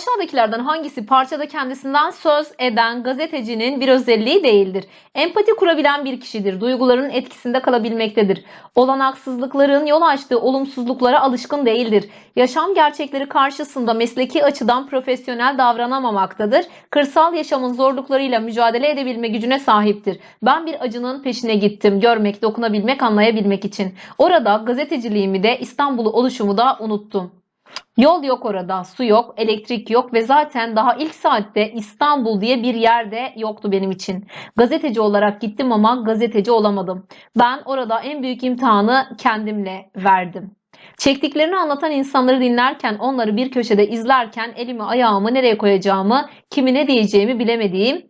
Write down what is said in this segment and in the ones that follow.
Aşağıdakilerden hangisi parçada kendisinden söz eden gazetecinin bir özelliği değildir? Empati kurabilen bir kişidir. Duyguların etkisinde kalabilmektedir. Olanaksızlıkların yol açtığı olumsuzluklara alışkın değildir. Yaşam gerçekleri karşısında mesleki açıdan profesyonel davranamamaktadır. Kırsal yaşamın zorluklarıyla mücadele edebilme gücüne sahiptir. Ben bir acının peşine gittim. Görmek, dokunabilmek, anlayabilmek için. Orada gazeteciliğimi de İstanbul'u oluşumu da unuttum. Yol yok orada, su yok, elektrik yok ve zaten daha ilk saatte İstanbul diye bir yerde yoktu benim için. Gazeteci olarak gittim ama gazeteci olamadım. Ben orada en büyük imtihanı kendimle verdim. Çektiklerini anlatan insanları dinlerken, onları bir köşede izlerken elimi ayağımı nereye koyacağımı, kimi ne diyeceğimi bilemediğim,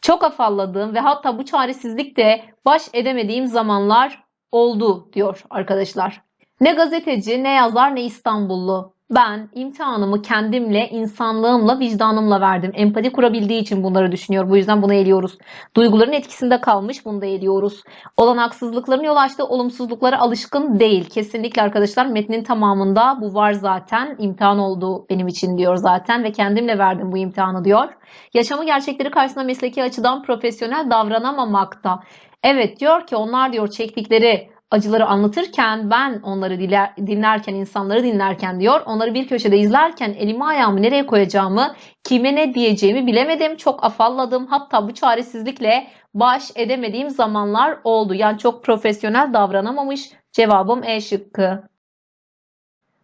çok afalladığım ve hatta bu çaresizlikte baş edemediğim zamanlar oldu diyor arkadaşlar. Ne gazeteci, ne yazar, ne İstanbullu. Ben imtihanımı kendimle, insanlığımla, vicdanımla verdim. Empati kurabildiği için bunları düşünüyor. Bu yüzden bunu eliyoruz. Duyguların etkisinde kalmış bunu da eliyoruz. Olan haksızlıkların yol açtığı olumsuzluklara alışkın değil. Kesinlikle arkadaşlar metnin tamamında bu var zaten. İmtihan oldu benim için diyor zaten ve kendimle verdim bu imtihanı diyor. Yaşamı gerçekleri karşısında mesleki açıdan profesyonel davranamamakta. Evet diyor ki onlar diyor çektikleri acıları anlatırken ben onları diler, dinlerken insanları dinlerken diyor onları bir köşede izlerken elimi ayağımı nereye koyacağımı kime ne diyeceğimi bilemedim çok afalladım hatta bu çaresizlikle baş edemediğim zamanlar oldu yani çok profesyonel davranamamış cevabım E şıkkı.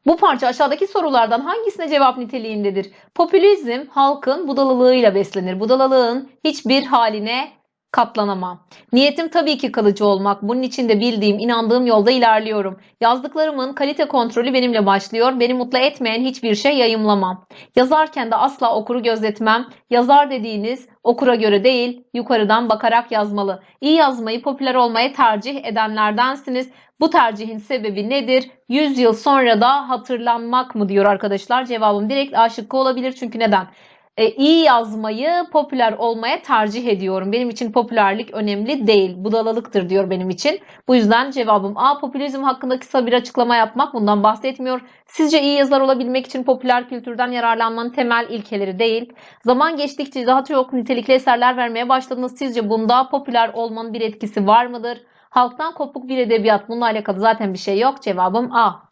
Bu parça aşağıdaki sorulardan hangisine cevap niteliğindedir? Popülizm halkın budalalığıyla beslenir. budalalığın hiçbir haline Katlanamam. Niyetim tabii ki kalıcı olmak. Bunun için de bildiğim, inandığım yolda ilerliyorum. Yazdıklarımın kalite kontrolü benimle başlıyor. Beni mutlu etmeyen hiçbir şey yayımlamam. Yazarken de asla okuru gözetmem. Yazar dediğiniz okura göre değil, yukarıdan bakarak yazmalı. İyi yazmayı popüler olmaya tercih edenlerdensiniz. Bu tercihin sebebi nedir? 100 yıl sonra da hatırlanmak mı diyor arkadaşlar. Cevabım direkt aşık olabilir çünkü neden? e, iyi yazmayı popüler olmaya tercih ediyorum. Benim için popülerlik önemli değil. Budalalıktır diyor benim için. Bu yüzden cevabım A. Popülizm hakkında kısa bir açıklama yapmak bundan bahsetmiyor. Sizce iyi yazar olabilmek için popüler kültürden yararlanmanın temel ilkeleri değil. Zaman geçtikçe daha çok nitelikli eserler vermeye başladınız. Sizce bunda popüler olmanın bir etkisi var mıdır? Halktan kopuk bir edebiyat bununla alakalı zaten bir şey yok. Cevabım A.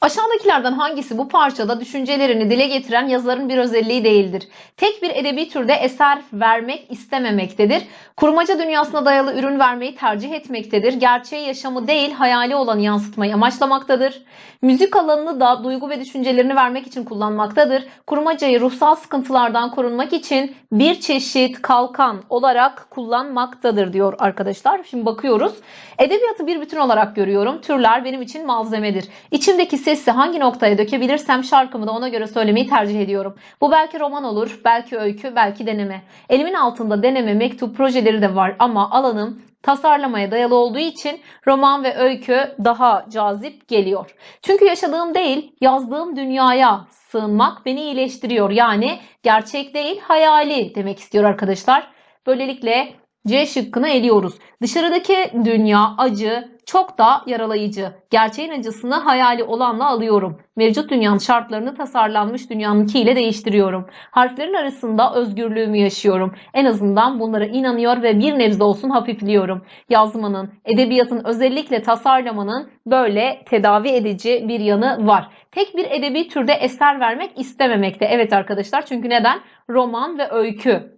Aşağıdakilerden hangisi bu parçada düşüncelerini dile getiren yazarın bir özelliği değildir? Tek bir edebi türde eser vermek istememektedir. Kurmaca dünyasına dayalı ürün vermeyi tercih etmektedir. Gerçeği yaşamı değil hayali olanı yansıtmayı amaçlamaktadır. Müzik alanını da duygu ve düşüncelerini vermek için kullanmaktadır. Kurmacayı ruhsal sıkıntılardan korunmak için bir çeşit kalkan olarak kullanmaktadır diyor arkadaşlar. Şimdi bakıyoruz. Edebiyatı bir bütün olarak görüyorum. Türler benim için malzemedir. İçimdeki sesi hangi noktaya dökebilirsem şarkımı da ona göre söylemeyi tercih ediyorum. Bu belki roman olur, belki öykü, belki deneme. Elimin altında deneme, mektup projeleri de var ama alanım tasarlamaya dayalı olduğu için roman ve öykü daha cazip geliyor. Çünkü yaşadığım değil, yazdığım dünyaya sığınmak beni iyileştiriyor. Yani gerçek değil, hayali demek istiyor arkadaşlar. Böylelikle C şıkkını eliyoruz. Dışarıdaki dünya acı, çok da yaralayıcı. Gerçeğin acısını hayali olanla alıyorum. Mevcut dünyanın şartlarını tasarlanmış dünyamınkiyle değiştiriyorum. Harflerin arasında özgürlüğümü yaşıyorum. En azından bunlara inanıyor ve bir nebze olsun hafifliyorum. Yazmanın, edebiyatın özellikle tasarlamanın böyle tedavi edici bir yanı var. Tek bir edebi türde eser vermek istememekte. Evet arkadaşlar çünkü neden? Roman ve öykü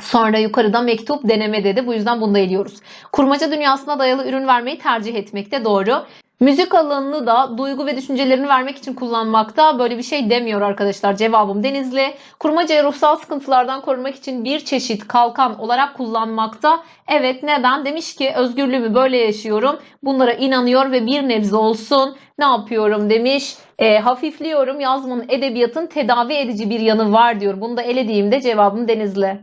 Sonra yukarıda mektup deneme dedi. Bu yüzden bunu da eliyoruz. Kurmaca dünyasına dayalı ürün vermeyi tercih etmekte doğru. Müzik alanını da duygu ve düşüncelerini vermek için kullanmakta böyle bir şey demiyor arkadaşlar. Cevabım Denizli. Kurmacayı ruhsal sıkıntılardan korumak için bir çeşit kalkan olarak kullanmakta. Evet neden? Demiş ki özgürlüğümü böyle yaşıyorum. Bunlara inanıyor ve bir nebze olsun ne yapıyorum demiş. E, hafifliyorum yazmanın edebiyatın tedavi edici bir yanı var diyor. Bunu da elediğimde cevabım Denizli.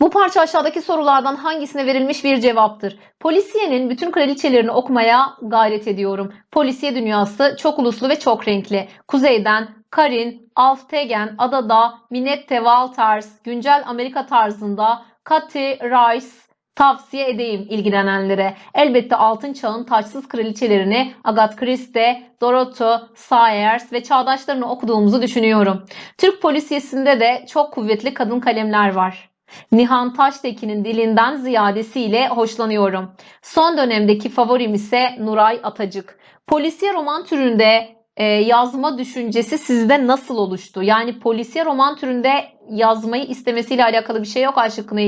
Bu parça aşağıdaki sorulardan hangisine verilmiş bir cevaptır? Polisiyenin bütün kraliçelerini okumaya gayret ediyorum. Polisiye dünyası çok uluslu ve çok renkli. Kuzeyden Karin, Alftegen, Adada, Minette Walters, güncel Amerika tarzında Cathy Rice, tavsiye edeyim ilgilenenlere. Elbette altın çağın taçsız kraliçelerini Agatha Christie, Dorothy Sayers ve çağdaşlarını okuduğumuzu düşünüyorum. Türk polisiyesinde de çok kuvvetli kadın kalemler var. Nihan Taştekin'in dilinden ziyadesiyle hoşlanıyorum. Son dönemdeki favorim ise Nuray Atacık. Polisiye roman türünde e, yazma düşüncesi sizde nasıl oluştu? Yani polisiye roman türünde yazmayı istemesiyle alakalı bir şey yok. A şıkkını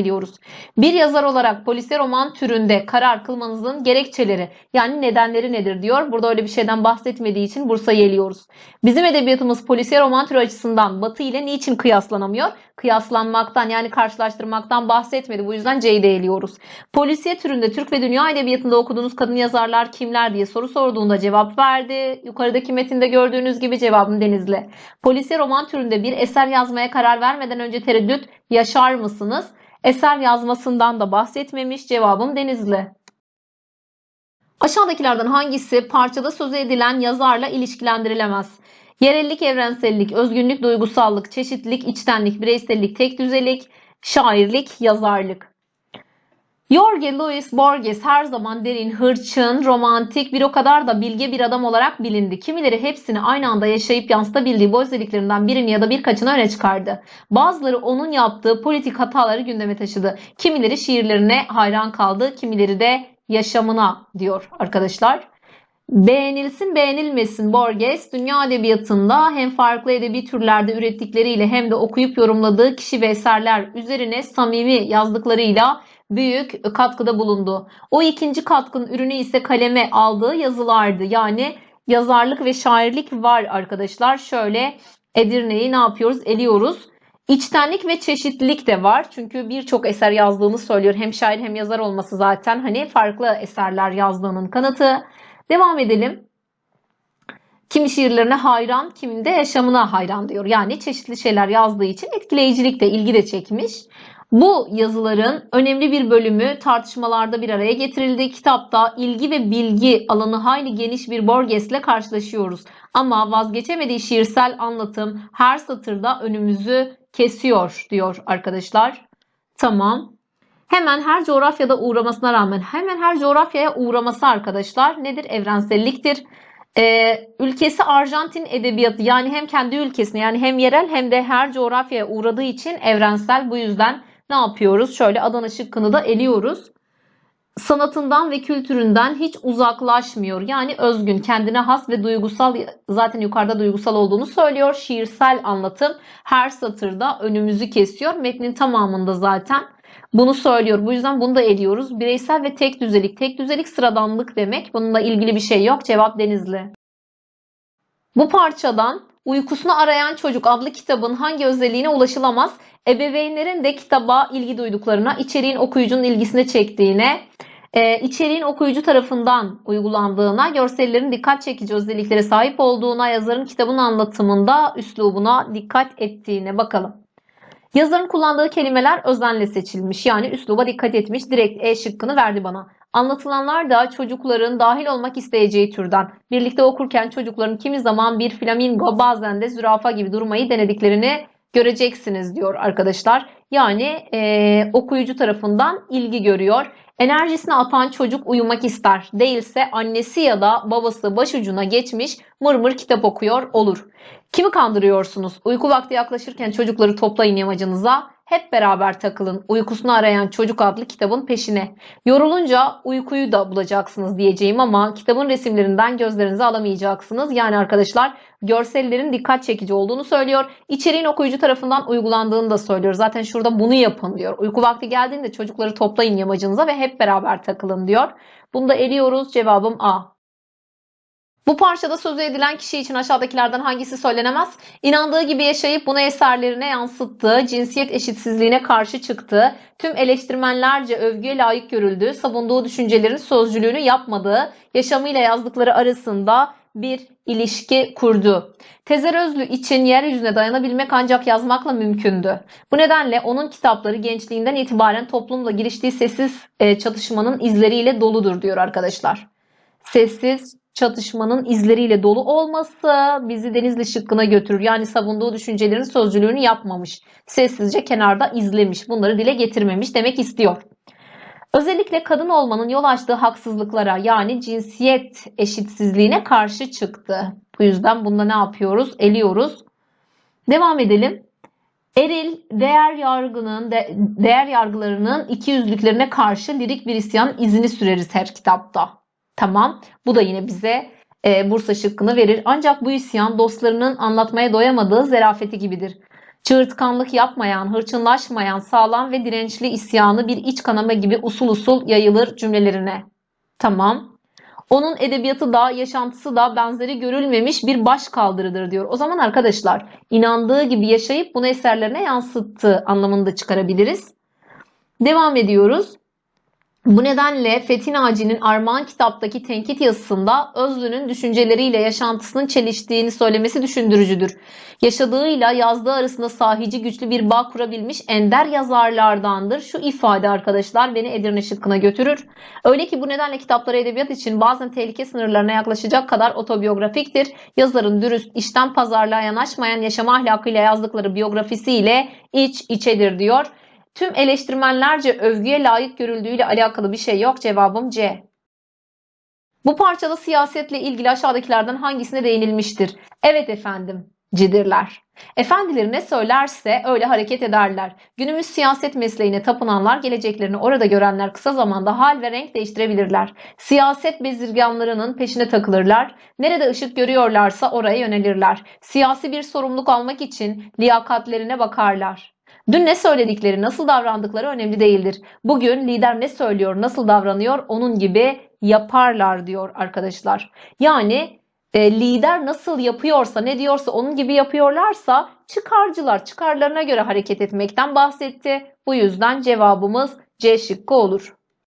Bir yazar olarak polise roman türünde karar kılmanızın gerekçeleri yani nedenleri nedir diyor. Burada öyle bir şeyden bahsetmediği için Bursa'yı eliyoruz. Bizim edebiyatımız polise roman türü açısından Batı ile niçin kıyaslanamıyor? Kıyaslanmaktan yani karşılaştırmaktan bahsetmedi. Bu yüzden C'yi de eliyoruz. Polisiye türünde Türk ve Dünya Edebiyatı'nda okuduğunuz kadın yazarlar kimler diye soru sorduğunda cevap verdi. Yukarıdaki metinde gördüğünüz gibi cevabım Denizli. Polisiye roman türünde bir eser yazmaya karar vermeden Evlenmeden önce tereddüt yaşar mısınız? Eser yazmasından da bahsetmemiş. Cevabım Denizli. Aşağıdakilerden hangisi parçada sözü edilen yazarla ilişkilendirilemez? Yerellik, evrensellik, özgünlük, duygusallık, çeşitlilik, içtenlik, bireysellik, tek tekdüzelik, şairlik, yazarlık. Jorge Luis Borges her zaman derin, hırçın, romantik, bir o kadar da bilge bir adam olarak bilindi. Kimileri hepsini aynı anda yaşayıp yansıtabildiği bu özelliklerinden birini ya da birkaçını öne çıkardı. Bazıları onun yaptığı politik hataları gündeme taşıdı. Kimileri şiirlerine hayran kaldı, kimileri de yaşamına diyor arkadaşlar. Beğenilsin beğenilmesin Borges dünya edebiyatında hem farklı edebi türlerde ürettikleriyle hem de okuyup yorumladığı kişi ve eserler üzerine samimi yazdıklarıyla büyük katkıda bulundu. O ikinci katkının ürünü ise kaleme aldığı yazılardı. Yani yazarlık ve şairlik var arkadaşlar. Şöyle Edirne'yi ne yapıyoruz? Eliyoruz. İçtenlik ve çeşitlilik de var. Çünkü birçok eser yazdığını söylüyor. Hem şair hem yazar olması zaten hani farklı eserler yazdığının kanıtı. Devam edelim. Kimi şiirlerine hayran, kiminde yaşamına hayran diyor. Yani çeşitli şeyler yazdığı için etkileyicilik de ilgi de çekmiş. Bu yazıların önemli bir bölümü tartışmalarda bir araya getirildi. Kitapta ilgi ve bilgi alanı hayli geniş bir Borges'le karşılaşıyoruz. Ama vazgeçemediği şiirsel anlatım her satırda önümüzü kesiyor diyor arkadaşlar. Tamam. Hemen her coğrafyada uğramasına rağmen hemen her coğrafyaya uğraması arkadaşlar nedir? Evrenselliktir. Ee, ülkesi Arjantin edebiyatı yani hem kendi ülkesine yani hem yerel hem de her coğrafyaya uğradığı için evrensel bu yüzden ne yapıyoruz? Şöyle Adana şıkkını da eliyoruz. Sanatından ve kültüründen hiç uzaklaşmıyor. Yani özgün, kendine has ve duygusal zaten yukarıda duygusal olduğunu söylüyor. Şiirsel anlatım her satırda önümüzü kesiyor. Metnin tamamında zaten bunu söylüyor. Bu yüzden bunu da eliyoruz. Bireysel ve tek düzelik. Tek düzelik sıradanlık demek. Bununla ilgili bir şey yok. Cevap Denizli. Bu parçadan Uykusunu Arayan Çocuk adlı kitabın hangi özelliğine ulaşılamaz? Ebeveynlerin de kitaba ilgi duyduklarına, içeriğin okuyucunun ilgisine çektiğine, e, içeriğin okuyucu tarafından uygulandığına, görsellerin dikkat çekici özelliklere sahip olduğuna, yazarın kitabın anlatımında üslubuna dikkat ettiğine bakalım. Yazarın kullandığı kelimeler özenle seçilmiş. Yani üsluba dikkat etmiş. Direkt E şıkkını verdi bana. Anlatılanlar da çocukların dahil olmak isteyeceği türden. Birlikte okurken çocukların kimi zaman bir flamingo bazen de zürafa gibi durmayı denediklerini göreceksiniz diyor arkadaşlar. Yani e, okuyucu tarafından ilgi görüyor. Enerjisini atan çocuk uyumak ister. Değilse annesi ya da babası başucuna geçmiş mırmır kitap okuyor olur. Kimi kandırıyorsunuz? Uyku vakti yaklaşırken çocukları toplayın yamacınıza. Hep beraber takılın uykusunu arayan çocuk adlı kitabın peşine. Yorulunca uykuyu da bulacaksınız diyeceğim ama kitabın resimlerinden gözlerinizi alamayacaksınız. Yani arkadaşlar görsellerin dikkat çekici olduğunu söylüyor. İçeriğin okuyucu tarafından uygulandığını da söylüyor. Zaten şurada bunu yapın diyor. Uyku vakti geldiğinde çocukları toplayın yamacınıza ve hep beraber takılın diyor. Bunu da eliyoruz. Cevabım A. Bu parçada sözü edilen kişi için aşağıdakilerden hangisi söylenemez? İnandığı gibi yaşayıp bunu eserlerine yansıttı, cinsiyet eşitsizliğine karşı çıktı, tüm eleştirmenlerce övgüye layık görüldü, savunduğu düşüncelerin sözcülüğünü yapmadı, yaşamıyla yazdıkları arasında bir ilişki kurdu. Tezer Özlü için yeryüzüne dayanabilmek ancak yazmakla mümkündü. Bu nedenle onun kitapları gençliğinden itibaren toplumla giriştiği sessiz e, çatışmanın izleriyle doludur diyor arkadaşlar sessiz çatışmanın izleriyle dolu olması bizi denizli şıkkına götürür. Yani savunduğu düşüncelerin sözcülüğünü yapmamış. Sessizce kenarda izlemiş. Bunları dile getirmemiş demek istiyor. Özellikle kadın olmanın yol açtığı haksızlıklara yani cinsiyet eşitsizliğine karşı çıktı. Bu yüzden bunda ne yapıyoruz? Eliyoruz. Devam edelim. Eril değer yargının de, değer yargılarının iki yüzlüklerine karşı lirik bir isyan izini süreriz her kitapta. Tamam bu da yine bize e, Bursa şıkkını verir. Ancak bu isyan dostlarının anlatmaya doyamadığı zerafeti gibidir. Çığırtkanlık yapmayan, hırçınlaşmayan, sağlam ve dirençli isyanı bir iç kanama gibi usul usul yayılır cümlelerine. Tamam. Onun edebiyatı da, yaşantısı da benzeri görülmemiş bir baş kaldırıdır diyor. O zaman arkadaşlar inandığı gibi yaşayıp bunu eserlerine yansıttığı anlamında çıkarabiliriz. Devam ediyoruz. Bu nedenle Fethi Naci'nin Armağan kitaptaki tenkit yazısında Özlü'nün düşünceleriyle yaşantısının çeliştiğini söylemesi düşündürücüdür. Yaşadığıyla yazdığı arasında sahici güçlü bir bağ kurabilmiş ender yazarlardandır. Şu ifade arkadaşlar beni Edirne şıkkına götürür. Öyle ki bu nedenle kitapları edebiyat için bazen tehlike sınırlarına yaklaşacak kadar otobiyografiktir. Yazarın dürüst, işten pazarlığa yanaşmayan yaşam ahlakıyla yazdıkları biyografisiyle iç içedir diyor. Tüm eleştirmenlerce övgüye layık görüldüğüyle alakalı bir şey yok. Cevabım C. Bu parçada siyasetle ilgili aşağıdakilerden hangisine değinilmiştir? Evet efendim, cidirler. Efendileri ne söylerse öyle hareket ederler. Günümüz siyaset mesleğine tapınanlar geleceklerini orada görenler kısa zamanda hal ve renk değiştirebilirler. Siyaset bezirganlarının peşine takılırlar. Nerede ışık görüyorlarsa oraya yönelirler. Siyasi bir sorumluluk almak için liyakatlerine bakarlar. Dün ne söyledikleri, nasıl davrandıkları önemli değildir. Bugün lider ne söylüyor, nasıl davranıyor onun gibi yaparlar diyor arkadaşlar. Yani e, lider nasıl yapıyorsa, ne diyorsa onun gibi yapıyorlarsa çıkarcılar çıkarlarına göre hareket etmekten bahsetti. Bu yüzden cevabımız C şıkkı olur.